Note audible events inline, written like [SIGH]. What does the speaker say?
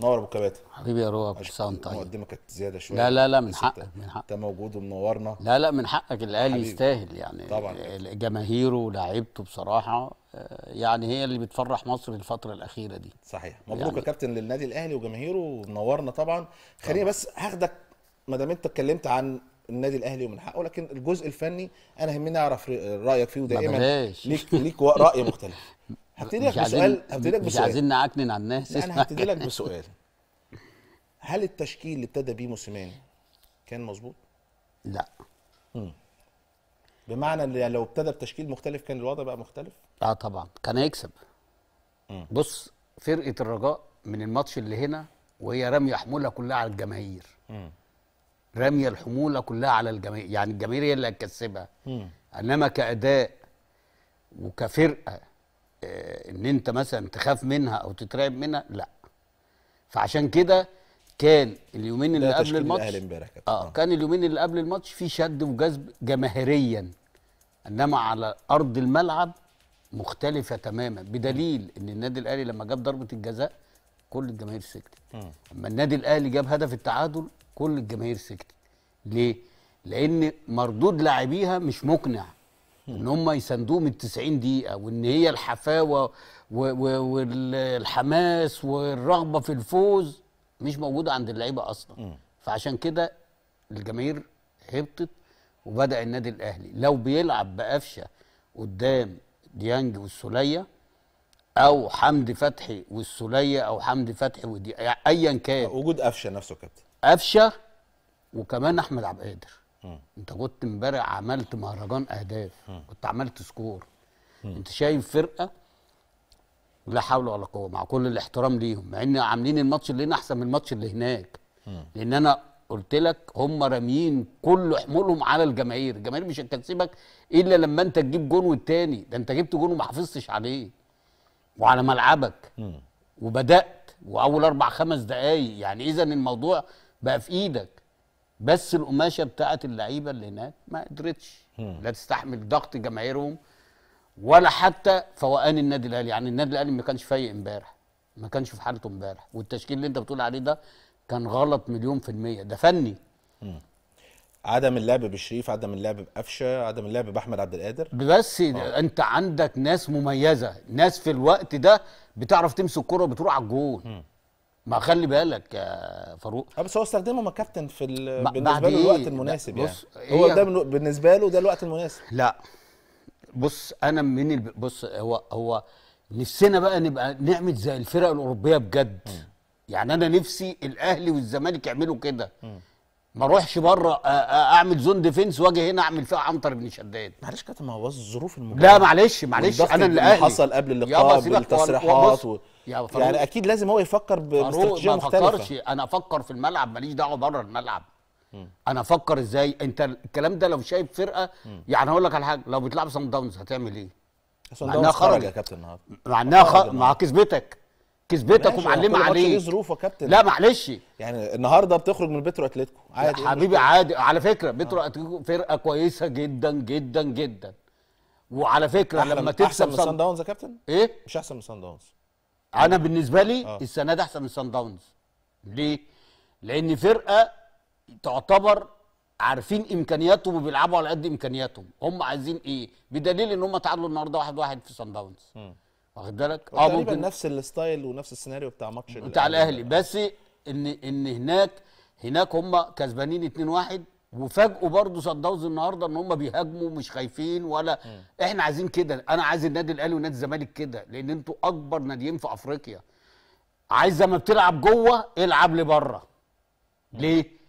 نور ابو كباتن حبيبي يا روى ابو سنه طيب المقدمه كانت زياده شويه لا لا لا من حقك من حقك انت موجود ومنورنا لا لا من حقك الاهلي يستاهل يعني طبعا جماهيره ولاعيبته بصراحه آه، يعني هي اللي بتفرح مصر الفتره الاخيره دي صحيح مبروك يعني... يا كابتن للنادي الاهلي وجماهيره ومنورنا طبعا خليني بس هاخدك ما دام انت اتكلمت عن النادي الاهلي ومن حقه لكن الجزء الفني انا يهمني اعرف رايك فيه ودائما ليك ليك راي مختلف [LAUGHS] هبتدي لك بسؤال هبتدي لك بسؤال مش عايزين نعكنن على الناس انا هبتدي لك بسؤال هل التشكيل اللي ابتدى بيه موسيماني كان مظبوط؟ لا مم. بمعنى ان لو ابتدى بتشكيل مختلف كان الوضع بقى مختلف؟ اه طبعا كان هيكسب بص فرقه الرجاء من الماتش اللي هنا وهي راميه حمولها كلها على الجماهير راميه الحموله كلها على الجماهير يعني الجماهير هي اللي هتكسبها انما كاداء وكفرقه آه، ان انت مثلا تخاف منها او تترعب منها لا فعشان كده كان اليومين اللي قبل الماتش آه،, اه كان اليومين اللي قبل الماتش في شد وجذب جماهيريا انما على ارض الملعب مختلفه تماما بدليل ان النادي الاهلي لما جاب ضربه الجزاء كل الجماهير سكتت اما النادي الاهلي جاب هدف التعادل كل الجماهير سكتت ليه لان مردود لاعبيها مش مقنع ان هم يساندوه من 90 دقيقه وان هي الحفاوه والحماس والرغبه في الفوز مش موجوده عند اللعيبه اصلا فعشان كده الجماهير هبطت وبدا النادي الاهلي لو بيلعب بقفشه قدام ديانج والسوليه او حمدي فتحي والسوليه او حمدي فتحي ودي ايا كان وجود قفشه نفسه كابتن قفشه وكمان احمد عبد القادر م. انت كنت امبارح عملت مهرجان اهداف م. كنت عملت سكور م. انت شايف فرقه لا حول ولا قوه مع كل الاحترام ليهم مع ان عاملين الماتش اللي هنا احسن من الماتش اللي هناك م. لان انا قلت لك هم راميين كل حمولهم على الجماهير الجماهير مش هتكسبك الا لما انت تجيب جون والتاني ده انت جبت جون وما حافظتش عليه وعلى ملعبك م. وبدات واول اربع خمس دقائق يعني اذا الموضوع بقى في ايدك بس القماشه بتاعت اللعيبه اللي هناك ما قدرتش لا تستحمل ضغط جماهيرهم ولا حتى فوقان النادي الاهلي يعني النادي الاهلي ما كانش فايق امبارح ما كانش في حالته امبارح والتشكيل اللي انت بتقول عليه ده كان غلط مليون في الميه ده فني مم. عدم اللعب بالشريف عدم اللعب بقفشه عدم اللعب باحمد عبد القادر بس أوه. انت عندك ناس مميزه ناس في الوقت ده بتعرف تمسك كرة وبتروح على الجول ما خلي بالك يا فاروق آه، بس هو استخدمه ما كابتن في بالنسبه له الوقت المناسب يعني هو إيه ده بالنسبه له ده الوقت المناسب لا بص انا من الب... بص هو هو نفسنا بقى نبقى نعمل زي الفرق الاوروبيه بجد م. يعني انا نفسي الاهلي والزمالك يعملوا كده ما اروحش بره اعمل زون ديفنس واجي هنا اعمل فيها عنتر بن شداد معلش كابتن ما هو الظروف المباراه لا معلش معلش انا اللي أهلي. حصل قبل اللقاء بالتصريحات و... يعني اكيد لازم هو يفكر باستراتيجيه مختلفه ما افكرش انا افكر في الملعب ماليش دعوه بره الملعب م. انا افكر ازاي انت الكلام ده لو شايف فرقه م. يعني هقول لك على حاجه لو بتلعب سان داونز هتعمل ايه؟ سان داونز خرج يا كابتن النهارده مع انها خ... مع كسبتك كسبتك ومعلمه عليك ماشي ظروف يا كابتن لا معلش يعني النهارده بتخرج من بترو اتلتيكو عادي إيه حبيبي عادي على فكره بترو آه. اتلتيكو فرقه كويسه جدا جدا جدا وعلى فكره لما تكسب احسن من صن داونز يا كابتن ايه مش احسن من صن داونز انا بالنسبه لي آه. السنه دي احسن من صن داونز ليه لان فرقه تعتبر عارفين امكانياتهم وبيلعبوا على قد امكانياتهم هم عايزين ايه بدليل ان هم تعادلوا النهارده 1-1 واحد واحد في صن داونز واخد بالك اه ممكن نفس الستايل ونفس السيناريو بتاع ماتش بتاع الاهلي بس ان ان هناك هناك هم كسبانين 2-1 وفاجئوا برضه صن داونز النهارده ان هم بيهاجموا مش خايفين ولا م. احنا عايزين كده انا عايز النادي الاهلي ونادي الزمالك كده لان انتوا اكبر ناديين في افريقيا عايز لما بتلعب جوه العب لبره ليه؟